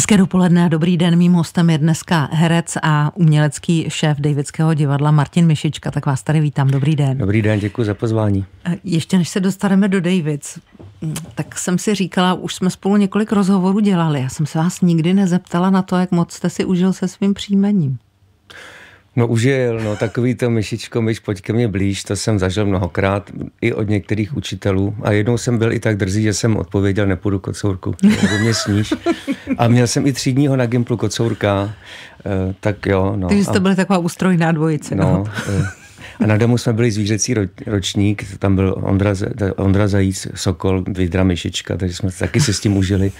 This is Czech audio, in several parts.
Hezké dopoledne a dobrý den. Mým hostem je dneska herec a umělecký šéf Davidského divadla Martin Mišička. Tak vás tady vítám. Dobrý den. Dobrý den, děkuji za pozvání. Eh, ještě než se dostaneme do Davids, mm, tak jsem si říkala, už jsme spolu několik rozhovorů dělali. Já jsem se vás nikdy nezeptala na to, jak moc jste si užil se svým příjmením. No užil, no takový to myšičko, myš, pojď ke mně blíž, to jsem zažil mnohokrát i od některých učitelů a jednou jsem byl i tak drzý, že jsem odpověděl, nepůjdu kocourku, nebo mě sníš. A měl jsem i třídního na Gimplu kocourka, eh, tak jo. No. Takže to byla taková ústrojná dvojice. No, no. Eh, a na domu jsme byli zvířecí ročník, tam byl Ondra, Ondra Zajíc, Sokol, Vidra Myšička, takže jsme taky se s tím užili.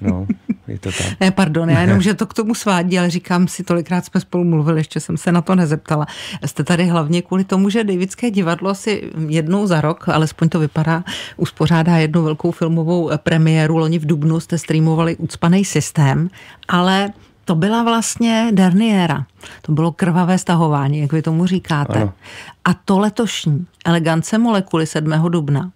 No, je to tak. Ne, pardon, já jenom, že to k tomu svádí, ale říkám si, tolikrát jsme spolu mluvili, ještě jsem se na to nezeptala. Jste tady hlavně kvůli tomu, že Davidské divadlo si jednou za rok, alespoň to vypadá, uspořádá jednu velkou filmovou premiéru. Loni v Dubnu jste streamovali Ucpanej systém, ale to byla vlastně Derniera. To bylo krvavé stahování, jak vy tomu říkáte. Ano. A to letošní elegance molekuly 7. dubna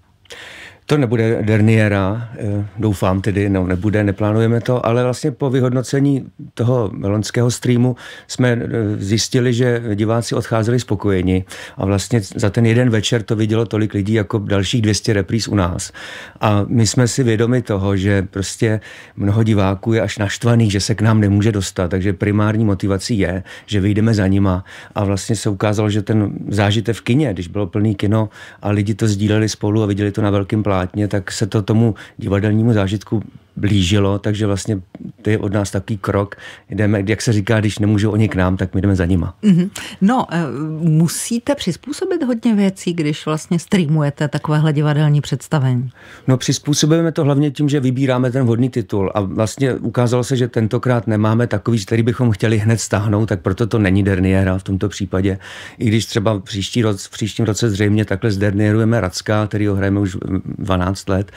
to nebude Derniera, eh, doufám tedy, no nebude, neplánujeme to, ale vlastně po vyhodnocení toho loňského streamu jsme eh, zjistili, že diváci odcházeli spokojeni a vlastně za ten jeden večer to vidělo tolik lidí jako dalších 200 repríz u nás. A my jsme si vědomi toho, že prostě mnoho diváků je až naštvaných, že se k nám nemůže dostat, takže primární motivací je, že vyjdeme za nima a vlastně se ukázalo, že ten zážitek v kině, když bylo plný kino a lidi to sdíleli spolu a viděli to na velkém plánu, špatně, tak se to tomu divadelnímu zážitku blížilo, takže vlastně to je od nás takový krok. Jdeme, jak se říká, když nemůžou oni k nám, tak my jdeme za nima. Mm-hmm. No, eh, musíte přizpůsobit hodně věcí, když vlastně streamujete takovéhle divadelní představení. No, přizpůsobujeme to hlavně tím, že vybíráme ten vhodný titul a vlastně ukázalo se, že tentokrát nemáme takový, který bychom chtěli hned stáhnout, tak proto to není Derniera v tomto případě. I když třeba příští roc, v příštím roce zřejmě takhle zdernierujeme Racka, který ho hrajeme už 12 let.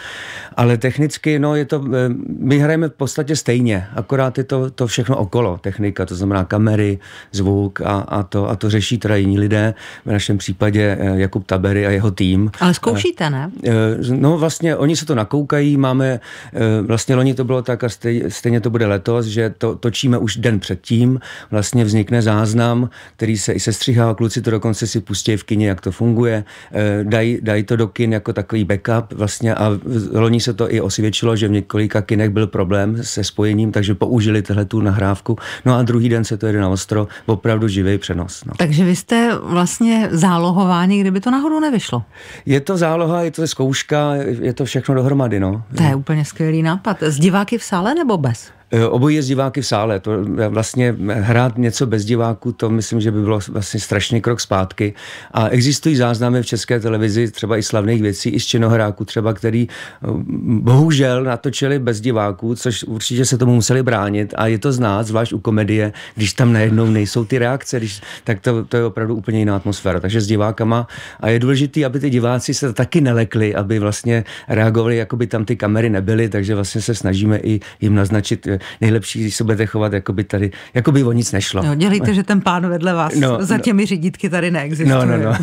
Ale technicky, no, je to eh, my hrajeme v podstatě stejně, akorát je to, to všechno okolo, technika, to znamená kamery, zvuk a, a, to, a to řeší teda jiní lidé, v našem případě eh, Jakub Tabery a jeho tým. Ale zkoušíte, ne? Eh, eh, no vlastně oni se to nakoukají, máme, vlastně loni to bylo tak a stejně to bude letos, že to točíme už den předtím, vlastně vznikne záznam, který se i sestřihá, kluci to dokonce si pustí v kině, jak to funguje, dají daj to do kin jako takový backup vlastně a loni se to i osvědčilo, že v několika několika kinech byl problém se spojením, takže použili tehle tu nahrávku. No a druhý den se to jede na ostro, opravdu živý přenos. No. Takže vy jste vlastně zálohováni, kdyby to náhodou nevyšlo. Je to záloha, je to zkouška, je to všechno dohromady. No. To je úplně skvělý nápad. Z diváky v sále nebo bez? Eh, obojí s diváky v sále. To vlastně eh, hrát něco bez diváků, to myslím, že by bylo vlastně strašný krok zpátky. A existují záznamy v české televizi, třeba i slavných věcí, i z činohráků třeba, který eh, bohužel natočili bez diváků, což určitě se tomu museli bránit. A je to znát, zvlášť u komedie, když tam najednou nejsou ty reakce, když, tak to, to je opravdu úplně jiná atmosféra. Takže s divákama. A je důležité, aby ty diváci se taky nelekli, aby vlastně reagovali, jako by tam ty kamery nebyly, takže vlastně se snažíme i jim naznačit, nejlepší, když se budete chovat, jako by tady, jako by o nic nešlo. No, dělejte, že ten pán vedle vás no, za no. těmi no. řídítky tady neexistuje. No, no, no.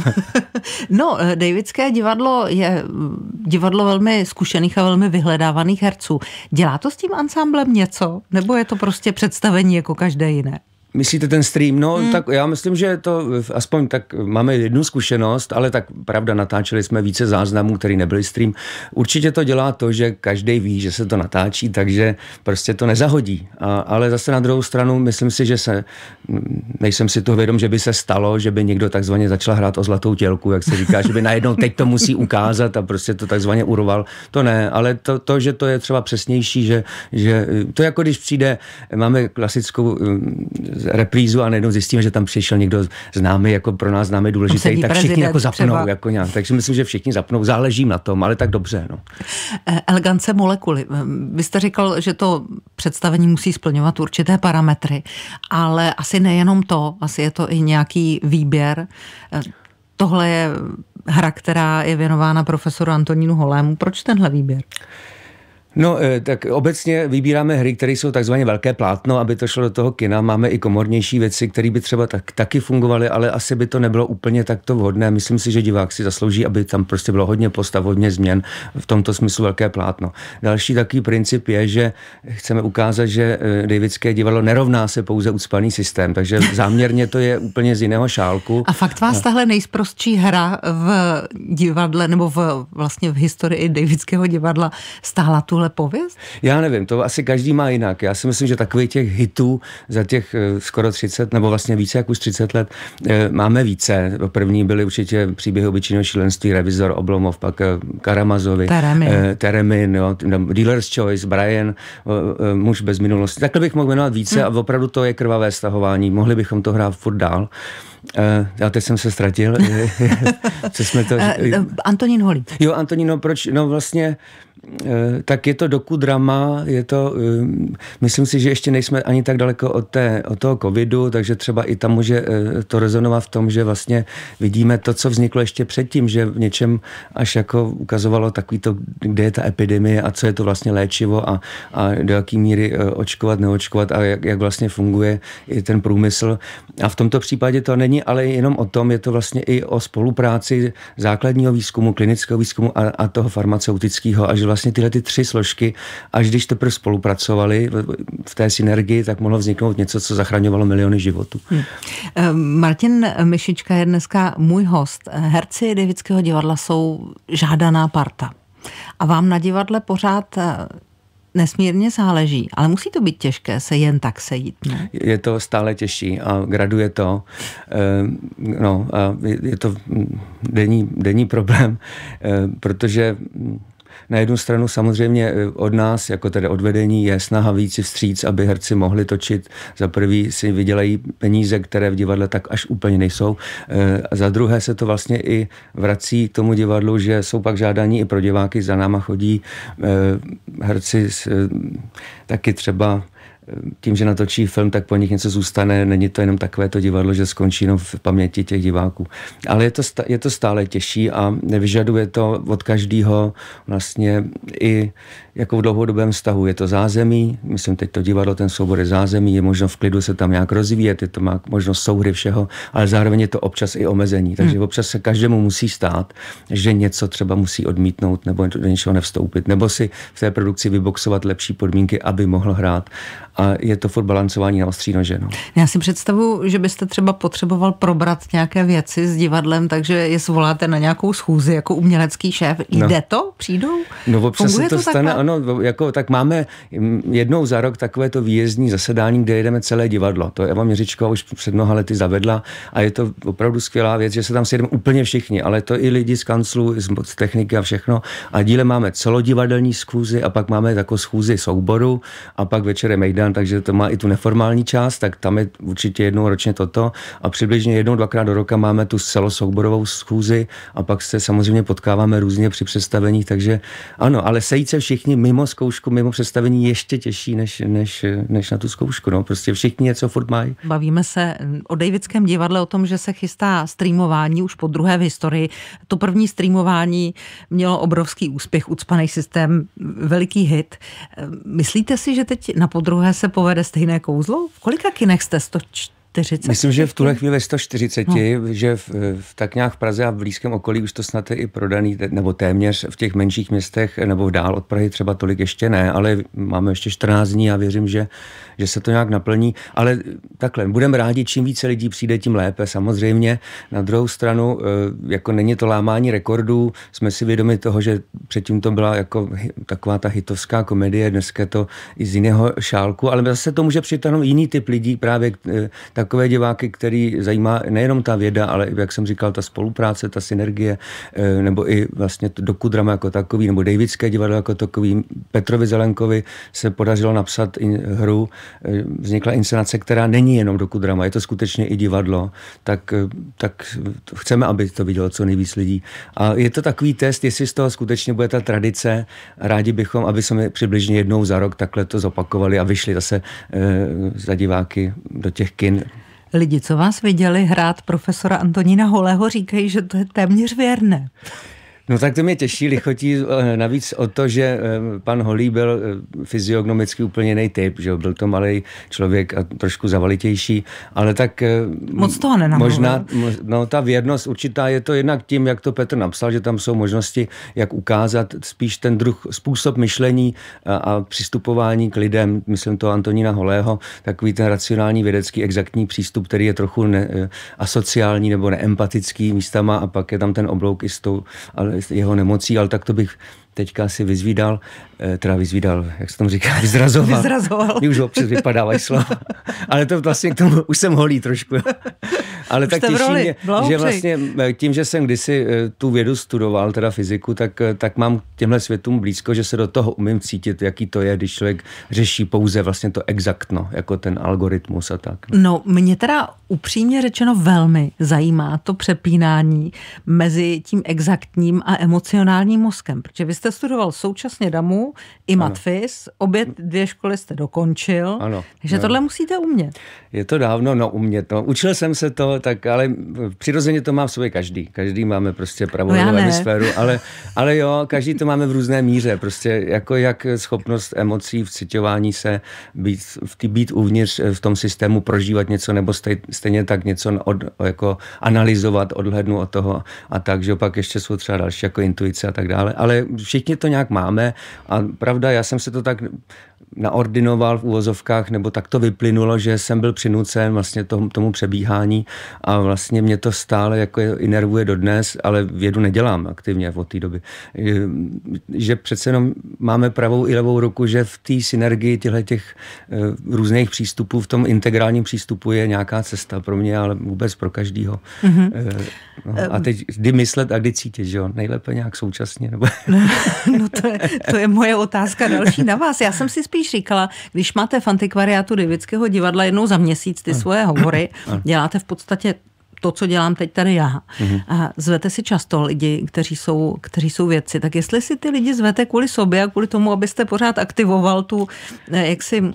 no, eh, Davidské divadlo je mm, divadlo velmi zkušených a velmi vyhledávaných herců. Dělá to s tím ansámblem něco? Nebo je to prostě představení jako každé jiné? Myslíte ten stream? No, hmm. tak já myslím, že to aspoň tak máme jednu zkušenost, ale tak pravda, natáčeli jsme více záznamů, který nebyly stream. Určitě to dělá to, že každý ví, že se to natáčí, takže prostě to nezahodí. A, ale zase na druhou stranu, myslím si, že se, nejsem si to vědom, že by se stalo, že by někdo takzvaně začal hrát o zlatou tělku, jak se říká, že by najednou teď to musí ukázat a prostě to takzvaně uroval. To ne, ale to, to že to je třeba přesnější, že, že to jako když přijde, máme klasickou reprízu a najednou zjistíme, že tam přišel někdo známý, jako pro nás známý důležitý, tak všichni jako zapnou. Třeba. Jako nějak. Takže myslím, že všichni zapnou. Záleží na tom, ale tak dobře. No. Eh, elegance molekuly. Eh, vy jste říkal, že to představení musí splňovat určité parametry, ale asi nejenom to, asi je to i nějaký výběr. Eh, tohle je hra, která je věnována profesoru Antonínu Holému. Proč tenhle výběr? No, eh, tak obecně vybíráme hry, které jsou takzvaně velké plátno, aby to šlo do toho kina. Máme i komornější věci, které by třeba tak, taky fungovaly, ale asi by to nebylo úplně takto vhodné. Myslím si, že divák si zaslouží, aby tam prostě bylo hodně postav, hodně změn v tomto smyslu velké plátno. Další takový princip je, že chceme ukázat, že eh, Davidské divadlo nerovná se pouze ucpaný systém, takže záměrně to je úplně z jiného šálku. A fakt vás no. tahle nejsprostší hra v divadle nebo v, vlastně v historii Davidského divadla stála tu tuhle pověst? Já nevím, to asi každý má jinak. Já si myslím, že takových těch hitů za těch eh, skoro 30, nebo vlastně více jak už 30 let, eh, máme více. První byly určitě příběhy obyčejného šílenství, Revizor Oblomov, pak eh, Karamazovi, Teremin, Teremin jo, Dealer's Choice, Brian, Muž bez minulosti. Takhle bych mohl jmenovat více hmm. a opravdu to je krvavé stahování. Mohli bychom to hrát furt dál. Uh, já teď jsem se ztratil. Co jsme to... Uh, Antonín Holík. Jo, Antonín, no proč, no vlastně Eh, tak je to doku drama, je to, eh, myslím si, že ještě nejsme ani tak daleko od, té, od toho covidu, takže třeba i tam může eh, to rezonovat v tom, že vlastně vidíme to, co vzniklo ještě předtím, že v něčem až jako ukazovalo takový to, kde je ta epidemie a co je to vlastně léčivo a, a do jaký míry očkovat, neočkovat a jak, jak vlastně funguje i ten průmysl. A v tomto případě to není ale jenom o tom, je to vlastně i o spolupráci základního výzkumu, klinického výzkumu a, a toho farmaceutického a že vlastně tyhle ty tři složky, až když teprve spolupracovali v té synergii, tak mohlo vzniknout něco, co zachraňovalo miliony životů. Hmm. Martin Myšička je dneska můj host. Herci Davidského divadla jsou žádaná parta. A vám na divadle pořád eh, nesmírně záleží, ale musí to být těžké se jen tak sejít. Ne? Je to stále těžší a graduje to. Ehm, no, a je to hm, denní, denní problém, eh, protože hm, na jednu stranu samozřejmě eh, od nás, jako tedy od vedení, je snaha víc vstříc, aby herci mohli točit. Za prvý si vydělají peníze, které v divadle tak až úplně nejsou. Eh, a za druhé se to vlastně i vrací k tomu divadlu, že jsou pak žádání i pro diváky. Za náma chodí eh, herci taky třeba tím, že natočí film, tak po nich něco zůstane. Není to jenom takové to divadlo, že skončí jenom v paměti těch diváků. Ale je to, je to stále těžší a nevyžaduje to od každého vlastně i jako v dlouhodobém vztahu. Je to zázemí, myslím teď to divadlo, ten soubor je zázemí, je možno v klidu se tam nějak rozvíjet, je to má možnost souhry všeho, ale zároveň je to občas i omezení. Hmm. Takže hmm. občas se každému musí stát, že něco třeba musí odmítnout nebo do něčeho nevstoupit, nebo si v té produkci vyboxovat lepší podmínky, aby mohl hrát. A je to furt balancování na ostří nože. No. Já si představu, že byste třeba potřeboval probrat nějaké věci s divadlem, takže je zvoláte na nějakou schůzi jako umělecký šéf. No. Jde no. to? Přijdou? No občas Funguje se to, to stane, ano, jako, tak máme mm, jednou za rok takové to výjezdní zasedání, kde jedeme celé divadlo. To Eva Měřičková už před mnoha lety zavedla a je to opravdu skvělá věc, že se tam sjedeme úplně všichni, ale to i lidi z kanclu, z techniky a všechno. A díle máme celodivadelní schůzi a pak máme jako schůzi souboru a pak večer je Mejdan, takže to má i tu neformální část, tak tam je určitě jednou ročně toto a přibližně jednou, dvakrát do roka máme tu celosouborovou schůzi a pak se samozřejmě potkáváme různě při představeních, takže ano, ale sejít se všichni vlastně mimo zkoušku, mimo představení ještě těžší než, než, než na tu zkoušku. No. Prostě všichni něco furt mají. Bavíme se o Davidském divadle o tom, že se chystá streamování už po druhé v historii. To první streamování mělo obrovský úspěch, ucpaný systém, veliký hit. Myslíte si, že teď na podruhé se povede stejné kouzlo? V kolika kinech jste 104? 40. Myslím, že v tuhle chvíli 140, no. že v, v tak nějak v Praze a v blízkém okolí už to snad je i prodaný, nebo téměř v těch menších městech nebo dál od Prahy třeba tolik ještě ne, ale máme ještě 14 dní a věřím, že, že se to nějak naplní. Ale takhle, budeme rádi, čím více lidí přijde, tím lépe samozřejmě. Na druhou stranu, eh, jako není to lámání rekordů, jsme si vědomi toho, že předtím to byla jako taková ta hitovská komedie, dneska to i z jiného šálku, ale zase to může přitáhnout jiný typ lidí právě eh, takové diváky, který zajímá nejenom ta věda, ale jak jsem říkal, ta spolupráce, ta synergie, eh, nebo i vlastně dokudrama jako takový, nebo Davidské divadlo jako takový. Petrovi Zelenkovi se podařilo napsat hru, eh, vznikla inscenace, která není jenom dokudrama, je to skutečně i divadlo, tak, eh, tak chceme, aby to vidělo co nejvíc lidí. A je to takový test, jestli z toho skutečně bude ta tradice. Rádi bychom, aby jsme přibližně jednou za rok takhle to zopakovali a vyšli zase za diváky do těch kin Lidi, co vás viděli hrát profesora Antonína Holého, říkají, že to je téměř věrné. No tak to mě těší, lichotí eh, navíc o to, že eh, pan Holý byl eh, fyziognomicky úplně jiný typ, že byl to malý člověk a trošku zavalitější, ale tak... Moc toho nenamluvil. Možná, no ta věrnost určitá je to jednak tím, jak to Petr napsal, že tam jsou možnosti, jak ukázat spíš ten druh, způsob myšlení a, a přistupování k lidem, myslím to Antonína Holého, takový ten racionální vědecký exaktní přístup, který je trochu ne, asociální nebo neempatický místama a pak je tam ten oblouk i s tou, ale jeho nemocí, ale tak to bych teďka si vyzvídal, eh, teda vyzvídal, jak se tam říká, vyzrazoval. Vyzrazoval. Mě už občas vypadávají slova. Ale to vlastně k tomu, už jsem holý trošku. Ale už tak těší roli. mě, Blahopřeji. že vlastně eh, tím, že jsem kdysi eh, tu vědu studoval, teda fyziku, tak, tak mám těmhle světům blízko, že se do toho umím cítit, jaký to je, když člověk řeší pouze vlastně to exaktno, jako ten algoritmus a tak. No, mě teda upřímně řečeno velmi zajímá to přepínání mezi tím exaktním a emocionálním mozkem, protože vy jste studoval současně DAMU i Matfis, obě dvě školy jste dokončil, ano. takže ano. tohle musíte umět. Je to dávno, no umět, no. Učil jsem se to, tak ale přirozeně to má v sobě každý. Každý máme prostě pravou no hemisféru, ale, ale jo, každý to máme v různé míře, prostě jako jak schopnost emocí, vcitování se, být, být uvnitř eh, v tom systému, prožívat něco nebo stej, stejně tak něco od, jako analyzovat, odhlednu od toho a tak, že opak ještě jsou třeba další jako intuice a tak dále, ale všichni to nějak máme a pravda, já jsem se to tak naordinoval v úvozovkách, nebo tak to vyplynulo, že jsem byl přinucen vlastně tomu, tomu přebíhání a vlastně mě to stále jako inervuje dodnes, ale vědu nedělám aktivně od té doby. Ehm, že přece jenom máme pravou i levou ruku, že v té synergii těchto těch eh, různých přístupů, v tom integrálním přístupu je nějaká cesta pro mě, ale vůbec pro každýho. Mm-hmm. No, a ehm. teď kdy myslet a kdy cítit, že jo? Nejlépe nějak současně? Nebo... No, no to, je, to je moje otázka další na vás. Já jsem si spíš říkala, když máte v antikvariátu Divického divadla jednou za měsíc ty hmm. svoje hovory, hmm. děláte v podstatě to, co dělám teď tady já. Mm-hmm. A zvete si často lidi, kteří jsou, kteří jsou věci. Tak jestli si ty lidi zvete kvůli sobě a kvůli tomu, abyste pořád aktivoval tu eh, jaksi um,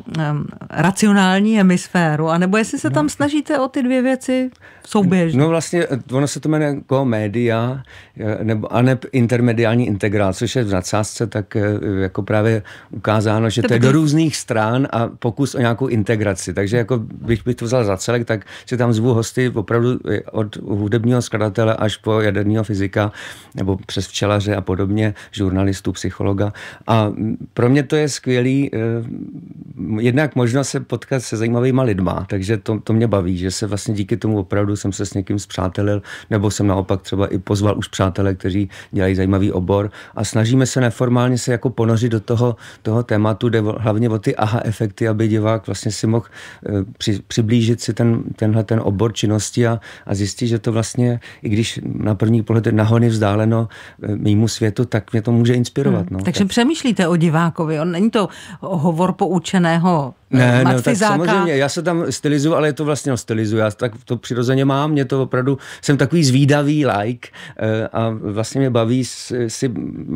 racionální hemisféru, anebo jestli se no. tam snažíte o ty dvě věci souběžně. No vlastně, eh, ono se to jmenuje jako média, eh, nebo, aneb intermediální integrál, což je v nadsázce tak jako právě ukázáno, že to, to je do různých stran a pokus o nějakou integraci. Takže jako bych, bych to vzal za celek, tak si tam zvu hosty opravdu od hudebního skladatele až po jaderního fyzika nebo přes včelaře a podobně, žurnalistu, psychologa. A pro mě to je skvělý, eh, jednak možnost se potkat se zajímavýma lidma, takže to, to mě baví, že se vlastně díky tomu opravdu jsem se s někým zpřátelil, nebo jsem naopak třeba i pozval už přátele, kteří dělají zajímavý obor a snažíme se neformálně se jako ponořit do toho, toho tématu, jde hlavně o ty aha efekty, aby divák vlastně si mohl eh, při, přiblížit si ten, tenhle ten obor činnosti a, a zjistí, že to vlastně, i když na první pohled je nahony vzdáleno eh, mýmu světu, tak mě to může inspirovat. Hmm. No. Takže tak. přemýšlíte o divákovi. On není to hovor poučeného ne, ne, tak samozřejmě, já se tam stylizuju, ale je to vlastně no, stylizuju, já tak to přirozeně mám, mě to opravdu, jsem takový zvídavý like eh, a vlastně mě baví si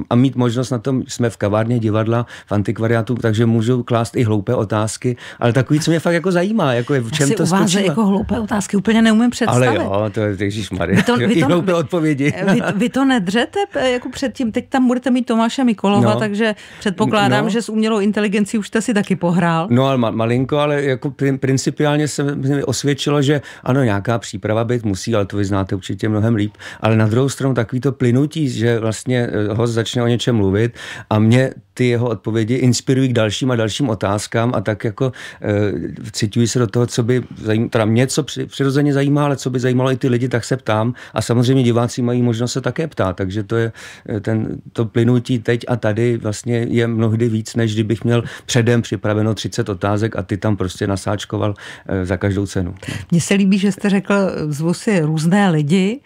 a mít možnost na tom, jsme v kavárně divadla, v antikvariátu, takže můžu klást i hloupé otázky, ale takový, co mě fakt jako zajímá, jako je, v čem já si to spočívá. jako hloupé otázky úplně neumím představit. Ale jo, to je, ježišmarja, eh, vy to, vy to, hloupé vy, odpovědi. Vy, vy, to nedřete eh, jako předtím, teď tam budete mít Tomáše Mikolova, no, takže předpokládám, no, že s umělou inteligencí už jste si taky pohrál. No, ale malinko, ale jako principiálně se mi osvědčilo, že ano, nějaká příprava být musí, ale to vy znáte určitě mnohem líp. Ale na druhou stranu takový to plynutí, že vlastně eh, host začne o něčem mluvit a mě ty jeho odpovědi inspirují k dalším a dalším otázkám a tak jako e, eh, cítuji se do toho, co by, zajím, teda mě co přirozeně zajímá, ale co by zajímalo i ty lidi, tak se ptám a samozřejmě diváci mají možnost se také ptát, takže to je eh, ten, to plynutí teď a tady vlastně je mnohdy víc, než kdybych měl předem připraveno 30 otázek a ty tam prostě nasáčkoval e, za každou cenu. Mně se líbí, že jste řekl, zvu si různé lidi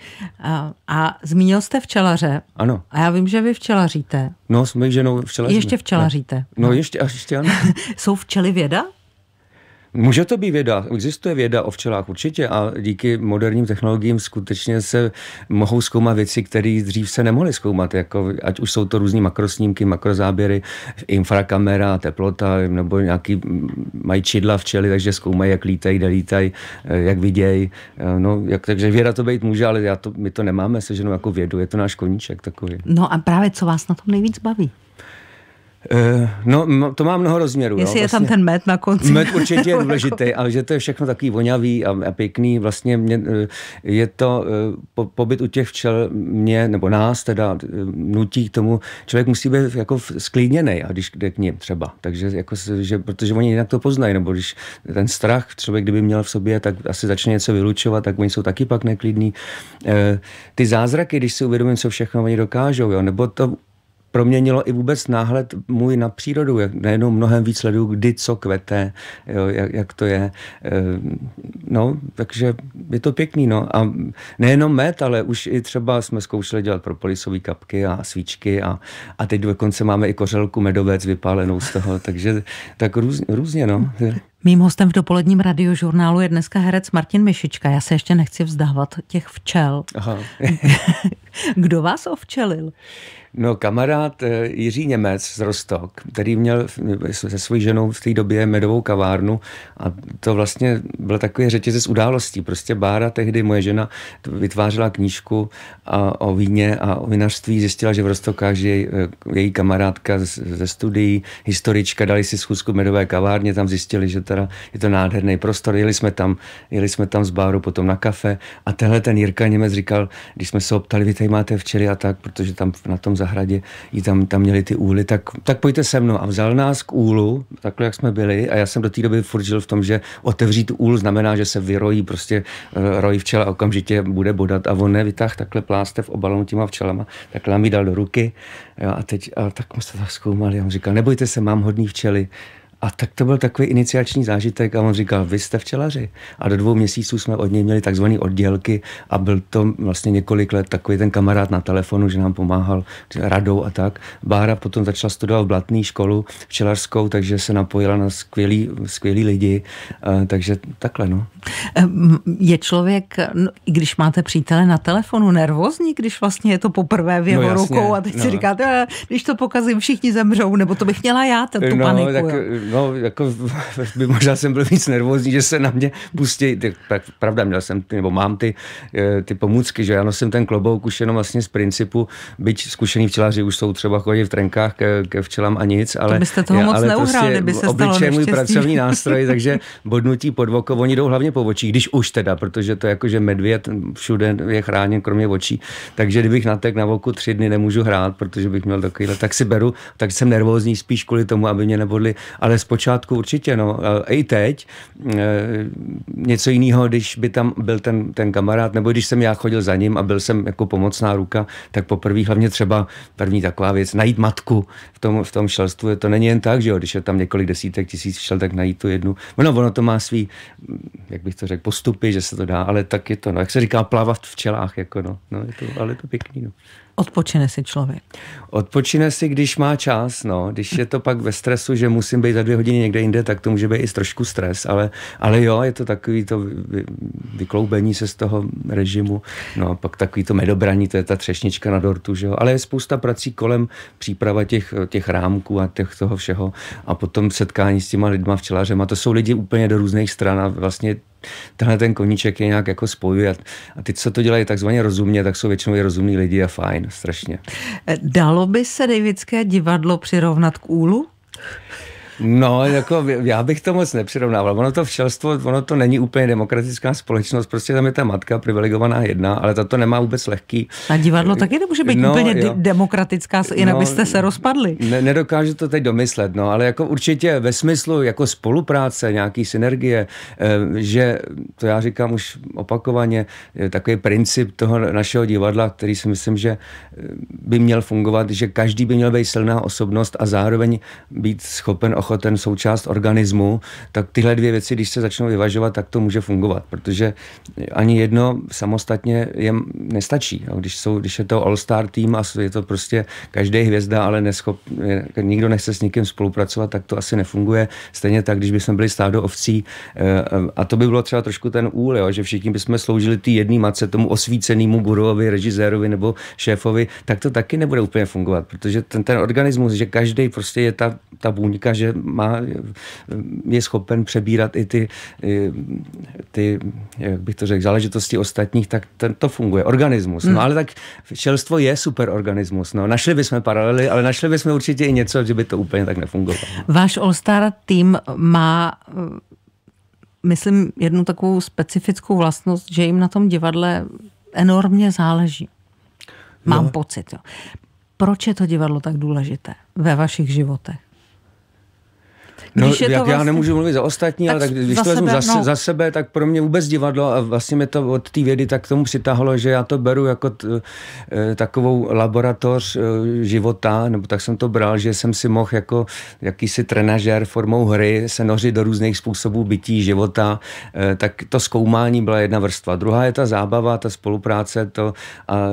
a, a zmínil jste včelaře. Ano. A já vím, že vy včelaříte. No, s mojí ženou včelaříme ještě včelaříte. No, no ještě, ještě ano. Jsou včely věda? Může to být věda. Existuje věda o včelách určitě a díky moderním technologiím skutečně se mohou zkoumat věci, které dřív se nemohly zkoumat, jako ať už jsou to různé makrosnímky, makrozáběry, infrakamera, teplota nebo nějaký mají čidla včely, takže zkoumají, jak lítají, kde lítají, eh, jak vidějí. Eh, no, jak, takže věda to být může, ale já to, my to nemáme seženou jako vědu, je to náš koníček takový. No a právě co vás na tom nejvíc baví? Eh, no, to má mnoho rozměrů. Jestli no, vlastně, je tam vlastně. ten med na konci. Med určitě je důležitý, ale že to je všechno takový voňavý a, a pěkný. Vlastně mě, eh, je to eh, po, pobyt u těch včel mě, nebo nás teda nutí k tomu, člověk musí být jako sklíněný, a když jde k ním třeba. Takže jako, že, protože oni jinak to poznají, nebo když ten strach člověk kdyby měl v sobě, tak asi začne něco vylučovat, tak oni jsou taky pak neklidní. Ty zázraky, když si uvědomím, co všechno oni dokážou, jo, nebo to proměnilo i vůbec náhled můj na přírodu. Jak najednou mnohem víc sleduju, kdy co kvete, jo, jak, jak to je. Eh, no, takže je to pěkný. No. A nejenom med, ale už i třeba jsme zkoušeli dělat propolisové kapky a svíčky a, a teď dokonce máme i kořelku medovec vypálenou z toho, takže tak růz, různě. No. Mým hostem v dopoledním radiožurnálu je dneska herec Martin Mišička. Já se ještě nechci vzdávat těch včel. Aha. Kdo vás ovčelil? No kamarád eh, Jiří Němec z Rostok, který měl se svojí ženou v té době medovou kavárnu a to vlastně byl takový řetězec událostí. Prostě Bára tehdy, moje žena, vytvářela knížku a, o víně a o vinařství. Zjistila, že v Rostokách žije eh, její kamarádka ze studií, historička, dali si schůzku medové kavárně, tam zjistili, že teda je to nádherný prostor. Jeli jsme tam, jeli jsme tam z Báru potom na kafe a tenhle ten Jirka Němec říkal, když jsme se optali, vy tady máte včely a tak, protože tam na tom zahradě, i tam, tam měli ty úly, tak, tak pojďte se mnou. A vzal nás k úlu, takhle jak jsme byli, a já jsem do té doby furt žil v tom, že otevřít úl znamená, že se vyrojí, prostě uh, rojí včela okamžitě bude bodat a on nevytáh takhle plástev obalenou těma včelama, takhle nám ji dal do ruky jo, a teď a tak jsme se tak zkoumali. Já mu říkal, nebojte se, mám hodný včely a tak to byl takový iniciační zážitek a on říkal, vy jste včelaři. A do dvou měsíců jsme od něj měli takzvané oddělky a byl to vlastně několik let takový ten kamarád na telefonu, že nám pomáhal radou a tak. Bára potom začala studovat v Blatný školu včelařskou, takže se napojila na skvělý, skvělý lidi. Takže takhle, no. Ehm, je člověk, no, i když máte přítele na telefonu, nervózní, když vlastně je to poprvé v no jeho no, jasně, rukou a teď no. si říkáte, eh, když to pokazím, všichni zemřou, nebo to bych měla já, ten, tu no, paniku. Tak, no, jako by možná jsem byl víc nervózní, že se na mě pustí, tak, tak pravda, měl jsem, ty, nebo mám ty, eh, ty pomůcky, že já nosím ten klobouk už jenom vlastně z principu, byť zkušený včelaři už jsou třeba chodí v trenkách ke, ke včelám a nic, ale... To byste toho já, moc neuhrál, prostě kdyby se stalo můj pracovní nástroj, takže bodnutí pod oko, oni jdou hlavně po očích, když už teda, protože to je jako, že medvěd všude je chráněn, kromě očí. Takže kdybych natek na voku tři dny nemůžu hrát, protože bych měl takovýhle, tak si beru, tak jsem nervózní spíš kvůli tomu, aby mě nebodli. Ale zpočátku určitě, no, e, i teď, e, něco jiného, když by tam byl ten, ten kamarád, nebo když jsem já chodil za ním a byl jsem jako pomocná ruka, tak poprvé hlavně třeba první taková věc, najít matku v tom, v tom šelstvu. To není jen tak, že jo, když je tam několik desítek tisíc šel, tak najít tu jednu. No, ono to má svý, jak bych to řekl, postupy, že se to dá, ale tak je to, no, jak se říká, plavat v čelách, jako no, no je to, ale je to pěkný, no. Odpočine si člověk. Odpočine si, když má čas, no. Když je to pak ve stresu, že musím být za dvě hodiny někde jinde, tak to může být i trošku stres, ale, ale jo, je to takový to vykloubení se z toho režimu, no a pak takový to medobraní, to je ta třešnička na dortu, že jo. Ale je spousta prací kolem příprava těch, těch rámků a těch toho všeho a potom setkání s těma lidma a To jsou lidi úplně do různých stran a vlastně tenhle ten koníček je nějak jako spojuje. A, ty, co to dělají takzvaně rozumně, tak jsou většinou i rozumní lidi a fajn, strašně. Dalo by se Davidské divadlo přirovnat k úlu? No, jako já bych to moc nepřirovnával. Ono to včelstvo, ono to není úplně demokratická společnost, prostě tam je ta matka privilegovaná jedna, ale ta to nemá vůbec lehký. A divadlo eh, taky nemůže být no, úplně jo. demokratická, jinak no, byste se rozpadli. Ne, nedokážu to teď domyslet, no, ale jako určitě ve smyslu jako spolupráce, nějaký synergie, eh, že to já říkám už opakovaně, takový princip toho našeho divadla, který si myslím, že eh, by měl fungovat, že každý by měl být silná osobnost a zároveň být schopen ten součást organismu, tak tyhle dvě věci, když se začnou vyvažovat, tak to může fungovat, protože ani jedno samostatně je nestačí. No, když, jsou, když je to all-star tým a je to prostě každý hvězda, ale neschop, nikdo nechce s nikým spolupracovat, tak to asi nefunguje. Stejně tak, když bychom byli stádo ovcí, eh, a to by bylo třeba trošku ten úl, jo, že všichni bychom sloužili ty jedné matce, tomu osvícenému guruovi, režisérovi nebo šéfovi, tak to taky nebude úplně fungovat, protože ten, ten organismus, že každý prostě je ta, ta buňka, že má, je schopen přebírat i ty, ty jak bych to řekl, záležitosti ostatních, tak to funguje. Organismus. No hmm. ale tak včelstvo je superorganismus. No. Našli bychom paralely, ale našli bychom určitě i něco, že by to úplně tak nefungovalo. Váš All-Star tým má myslím, jednu takovou specifickou vlastnost, že jim na tom divadle enormně záleží. Mám jo. pocit. Jo. Proč je to divadlo tak důležité ve vašich životech? No, když je jak to vlastně... já nemůžu mluvit za ostatní, tak ale tak, když za to vezmu za, no. za sebe, tak pro mě vůbec divadlo a vlastně mě to od té vědy tak k tomu přitáhlo, že já to beru jako t, e, takovou laboratoř e, života, nebo tak jsem to bral, že jsem si mohl jako jakýsi trenažér formou hry se nořit do různých způsobů bytí života, e, tak to zkoumání byla jedna vrstva. Druhá je ta zábava, ta spolupráce, to a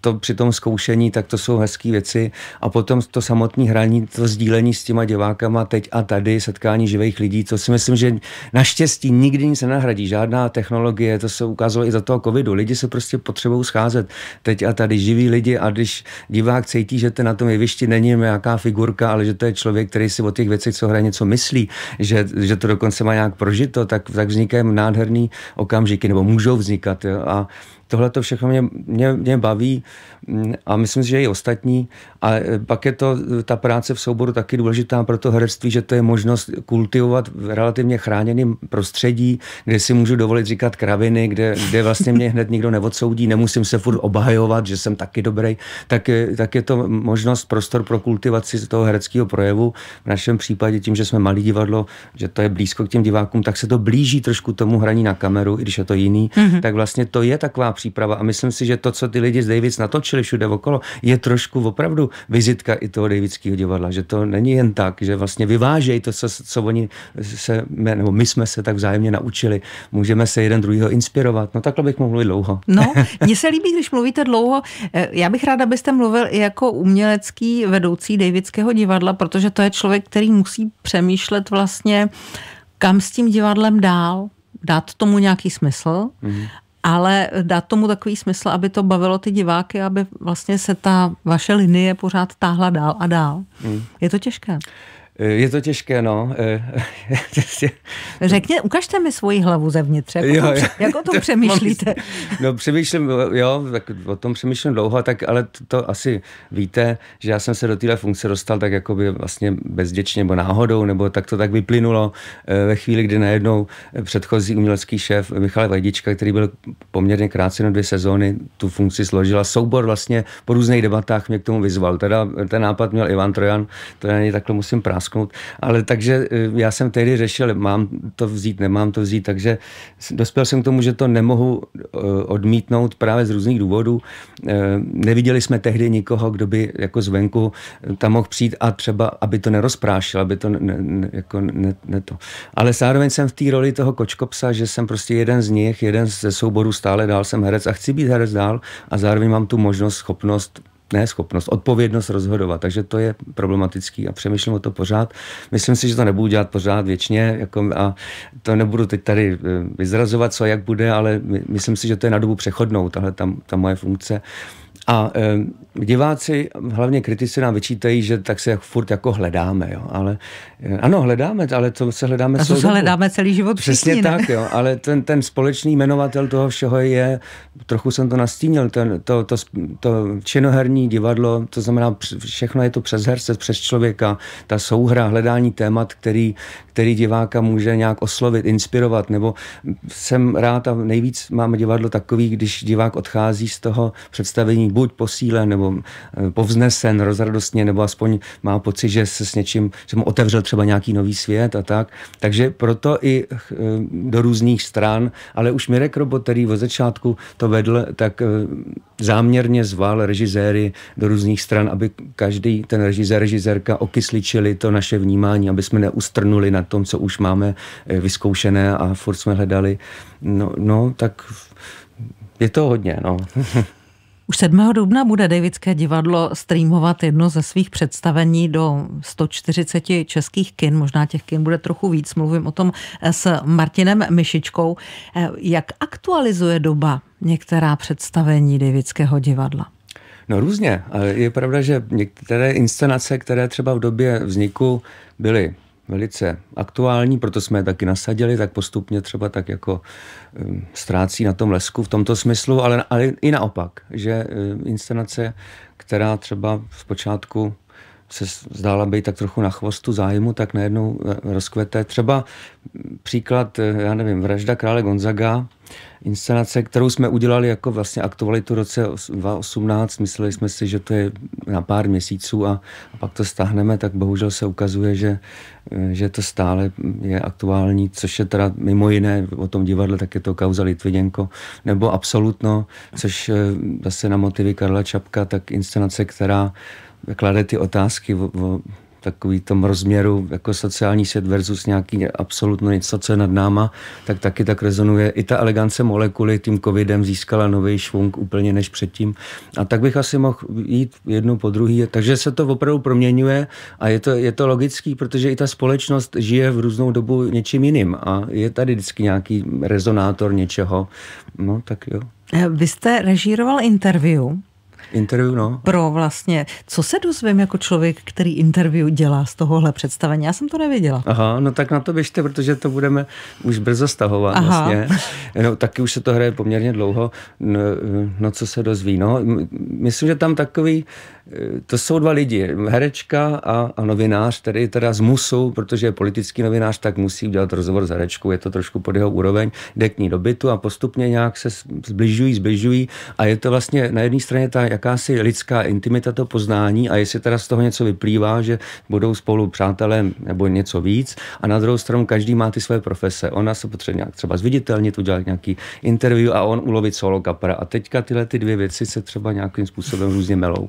to při tom zkoušení, tak to jsou hezké věci. A potom to samotné hraní, to sdílení s těma divákama teď a tady, setkání živých lidí, co si myslím, že naštěstí nikdy nic nenahradí. Žádná technologie, to se ukázalo i za toho covidu. Lidi se prostě potřebují scházet teď a tady, živí lidi a když divák cítí, že ten na tom jevišti není nějaká figurka, ale že to je člověk, který si o těch věcech, co hraje, něco myslí, že, že to dokonce má nějak prožito, tak, tak vznikají nádherný okamžiky, nebo můžou vznikat. Jo? A tohle to všechno mě, mě, mě baví. Mm, a myslím si, že i ostatní. A e, pak je to e, ta práce v souboru taky důležitá pro to herectví, že to je možnost kultivovat v relativně chráněném prostředí, kde si můžu dovolit říkat kraviny, kde, kde vlastně mě hned nikdo neodsoudí, nemusím se furt obhajovat, že jsem taky dobrý, tak, e, tak je to možnost, prostor pro kultivaci toho hereckého projevu. V našem případě tím, že jsme malý divadlo, že to je blízko k těm divákům, tak se to blíží trošku tomu hraní na kameru, i když je to jiný, mm-hmm. tak vlastně to je taková příprava a myslím si, že to, co ty lidi z Davids natočili, nosili všude okolo, je trošku opravdu vizitka i toho Davidského divadla, že to není jen tak, že vlastně vyvážejí to, co, co oni se, nebo my jsme se tak vzájemně naučili, můžeme se jeden druhýho inspirovat. No takhle bych mohl mluvit dlouho. No, mně se líbí, když mluvíte dlouho. Eh, já bych ráda, abyste mluvil i jako umělecký vedoucí Davidského divadla, protože to je člověk, který musí přemýšlet vlastně, kam s tím divadlem dál, dát tomu nějaký smysl. Mm-hmm ale dát tomu takový smysl, aby to bavilo ty diváky, aby vlastně se ta vaše linie pořád táhla dál a dál. Hmm. Je to těžké. Eh, je to těžké, no. Eh, Řekně, ukažte mi svoji hlavu zevnitř, jak, jo, o, tom, jak o tom to přemýšlíte. No přemýšlím, jo, tak o tom přemýšlím dlouho, tak, ale to, to asi víte, že já jsem se do téhle funkce dostal tak jakoby vlastně bezděčně nebo náhodou, nebo tak to tak vyplynulo eh, ve chvíli, kdy najednou předchozí umělecký šéf Michal Vajdička, který byl poměrně krátce na dvě sezóny, tu funkci složila. Soubor vlastně po různých debatách mě k tomu vyzval. Teda ten nápad měl Ivan Trojan, to na něj takhle musím práskat prasknout. Ale takže e, já jsem tehdy řešil, mám to vzít, nemám to vzít, takže dospěl jsem k tomu, že to nemohu e, odmítnout právě z různých důvodů. E, neviděli jsme tehdy nikoho, kdo by jako zvenku tam mohl přijít a třeba, aby to nerozprášil, aby to ne, ne, jako ne, ne to. Ale zároveň jsem v té roli toho kočkopsa, že jsem prostě jeden z nich, jeden ze souborů stále dál jsem herec a chci být herec dál a zároveň mám tu možnost, schopnost ne schopnost, odpovědnost rozhodovat. Takže to je problematický a přemýšlím o to pořád. Myslím si, že to nebudu dělat pořád věčně jako a to nebudu teď tady eh, vyzrazovat, co jak bude, ale myslím si, že to je na dobu přechodnou, tahle tam ta moje funkce. A eh, diváci, hlavně kritici nám vyčítají, že tak se furt jako hledáme, jo, ale eh, ano, hledáme, ale to se hledáme A to se dobu. hledáme celý život Přesně ne? tak, jo, ale ten, ten společný jmenovatel toho všeho je, trochu jsem to nastínil, ten, to, to, to činoherní divadlo, to znamená všechno je to přes herce, přes člověka, ta souhra, hledání témat, který, který diváka může nějak oslovit, inspirovat, nebo jsem rád a nejvíc máme divadlo takový, když divák odchází z toho představení buď posílen nebo Eh, povznesen, rozradostně, nebo aspoň má pocit, že se s něčím, že mu otevřel třeba nějaký nový svět a tak. Takže proto i eh, do různých stran, ale už Mirek Robot, který od začátku to vedl, tak eh, záměrně zval režiséry do různých stran, aby každý ten režisér, režisérka okysličili to naše vnímání, aby jsme neustrnuli na tom, co už máme vyzkoušené a furt jsme hledali. No, no tak je to hodně, no. Už 7. dubna bude Davidské divadlo streamovat jedno ze svých představení do 140 českých kin, možná těch kin bude trochu víc, mluvím o tom s Martinem Myšičkou. Eh, jak aktualizuje doba některá představení Davidského divadla? No různě. Eh, je pravda, že některé inscenace, které třeba v době vzniku byly velice aktuální, proto jsme je taky nasadili, tak postupně třeba tak jako ztrácí na tom lesku v tomto smyslu, ale, ale i naopak, že inscenace, která třeba v počátku se zdála být tak trochu na chvostu zájmu, tak najednou eh, rozkvete. Třeba příklad, eh, já nevím, Vražda krále Gonzaga, inscenace, kterou jsme udělali jako vlastně aktualitu roce 2018, mysleli jsme si, že to je na pár měsíců a, a pak to stáhneme, tak bohužel se ukazuje, že, eh, že to stále je aktuální, což je teda mimo jiné o tom divadle, tak je to kauza Litviněnko, nebo Absolutno, což zase na motivy Karla Čapka, tak inscenace, která klade ty otázky o, o takový tom rozměru jako sociální svět versus nějaký absolutno něco, co je nad náma, tak taky tak rezonuje. I ta elegance molekuly tím covidem získala nový švung úplně než předtím. A tak bych asi mohl jít jednu po druhý. Takže se to opravdu proměňuje a je to, je to logický, protože i ta společnost žije v různou dobu něčím jiným a je tady vždycky nějaký rezonátor něčeho. No tak jo. Vy jste režíroval interview interview, no. Pro vlastně. Co se dozvím jako člověk, který interview dělá z tohohle představení? Já jsem to nevěděla. Aha, no tak na to běžte, protože to budeme už brzo stahovat Aha. vlastně. No, taky už se to hraje poměrně dlouho. No, no co se dozví? No, myslím, že tam takový to jsou dva lidi, herečka a, a novinář, který teda z musu, protože je politický novinář, tak musí udělat rozhovor s herečkou, je to trošku pod jeho úroveň, jde k ní do bytu a postupně nějak se zbližují, zbližují a je to vlastně na jedné straně ta jakási lidská intimita to poznání a jestli teda z toho něco vyplývá, že budou spolu přátelé nebo něco víc a na druhou stranu každý má ty své profese. Ona se potřebuje nějak třeba zviditelnit, udělat nějaký interview a on ulovit solo kapra. A teďka tyhle ty dvě věci se třeba nějakým způsobem různě melou.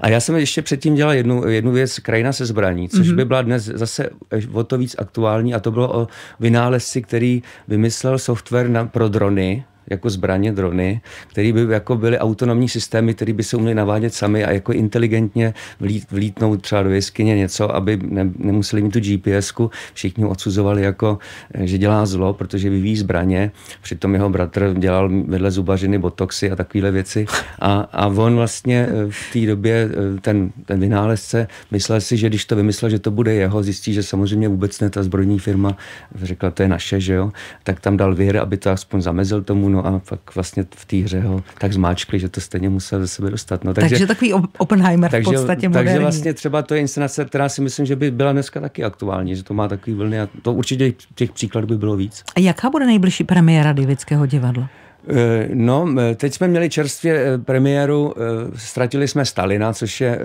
A já jsem ještě předtím dělal jednu, jednu věc, Krajina se zbraní, což mm-hmm. by byla dnes zase o to víc aktuální a to bylo o vynálezci, který vymyslel software na, pro drony, jako zbraně, drony, které by jako byly autonomní systémy, které by se uměly navádět sami a jako inteligentně vlít, vlítnout třeba do jeskyně něco, aby ne, nemuseli mít tu GPSku. Všichni odsuzovali jako, eh, že dělá zlo, protože vyvíjí zbraně. Přitom jeho bratr dělal vedle zubařiny botoxy a takovéhle věci. A, a on vlastně eh, v té době, eh, ten, ten vynálezce, myslel si, že když to vymyslel, že to bude jeho, zjistí, že samozřejmě vůbec ne ta zbrojní firma řekla, to je naše, že jo, tak tam dal věr, aby to aspoň zamezil tomu, no no a pak vlastně v té hře ho tak zmáčkli, že to stejně musel ze sebe dostat. No, takže, takže takový Oppenheimer takže, v podstatě moderní. Takže vlastně třeba to je inscenace, která si myslím, že by byla dneska taky aktuální, že to má takový vlny a to určitě těch příkladů by bylo víc. A jaká bude nejbližší premiéra Divického divadla? Eh, no, teď jsme měli čerstvě eh, premiéru, eh, ztratili jsme Stalina, což je...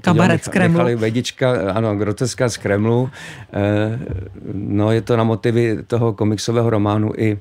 Kabaret z Kremlu. Vedička, ano, groteska z Kremlu. No, je to na motivy toho komiksového románu i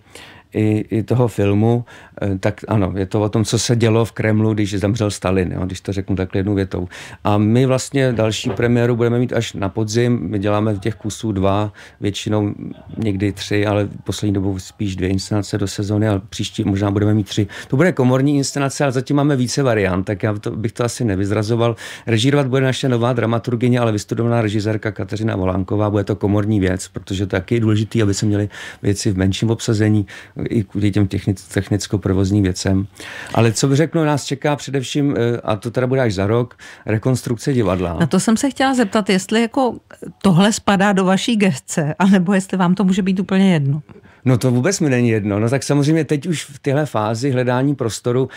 i, i toho filmu, eh, tak ano, je to o tom, co se dělo v Kremlu, když zemřel Stalin, jo, když to řeknu takhle jednou větou. A my vlastně další premiéru budeme mít až na podzim, my děláme v těch kusů dva, většinou někdy tři, ale poslední dobou spíš dvě inscenace do sezóny, ale příští možná budeme mít tři. To bude komorní inscenace, ale zatím máme více variant, tak já to, bych to asi nevyzrazoval. Režírovat bude naše nová dramaturgině, ale vystudovaná režisérka Kateřina Volánková, bude to komorní věc, protože to taky je důležité, aby se měli věci v menším obsazení, i kvůli těm technicko-provozním věcem. Ale co by řeknu, nás čeká především, eh, a to teda bude až za rok, rekonstrukce divadla. Na to jsem se chtěla zeptat, jestli jako tohle spadá do vaší gestce, anebo jestli vám to může být úplně jedno. No to vůbec mi není jedno. No tak samozřejmě teď už v téhle fázi hledání prostoru,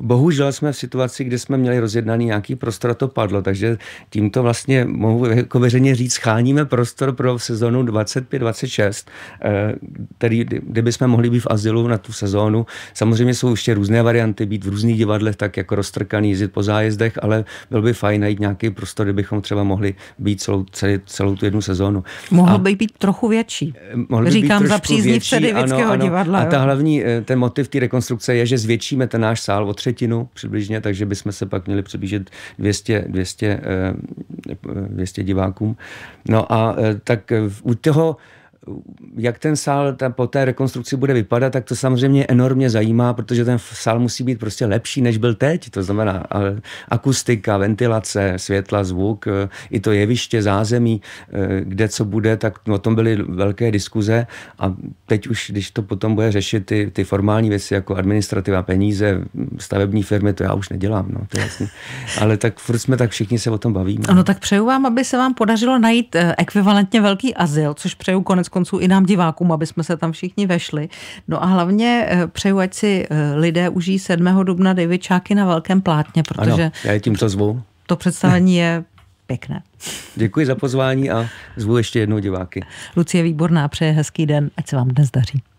bohužel jsme v situaci, kdy jsme měli rozjednaný nějaký prostor a to padlo, takže tímto vlastně mohu jako veřejně říct, scháníme prostor pro sezonu 25-26, eh, který, kdyby jsme mohli být v azylu na tu sezónu. Samozřejmě jsou ještě různé varianty, být v různých divadlech, tak jako roztrkaný, jezdit po zájezdech, ale byl by fajn najít nějaký prostor, kde bychom třeba mohli být celou, celou, celou tu jednu sezónu. Mohl by být trochu větší. Říkám eh, by být za příznivce zvětší, ano, ano. Divadla, a ta jo. hlavní, eh, ten motiv té rekonstrukce je, že zvětšíme ten náš sál o třetinu přibližně, takže bychom se pak měli přiblížit 200, 200, 200 divákům. No a eh, tak eh, u toho jak ten sál ta, po té rekonstrukci bude vypadat, tak to samozřejmě enormně zajímá, protože ten sál musí být prostě lepší, než byl teď. To znamená akustika, ventilace, světla, zvuk, e, i to jeviště, zázemí, e, kde co bude, tak o tom byly velké diskuze a teď už, když to potom bude řešit ty, ty formální věci jako administrativa, peníze, stavební firmy, to já už nedělám, no, to je jasný. Ale tak furt jsme tak všichni se o tom bavíme. Ano, tak přeju vám, aby se vám podařilo najít e, ekvivalentně velký azyl, což přeju konec konců i nám divákům, aby jsme se tam všichni vešli. No a hlavně eh, přeju, ať si eh, lidé užijí 7. dubna Davidčáky na velkém plátně, protože... Ano, já je tímto zvu. To představení je pěkné. Děkuji za pozvání a zvu ještě jednou diváky. Lucie Výborná přeje hezký den, ať se vám dnes daří.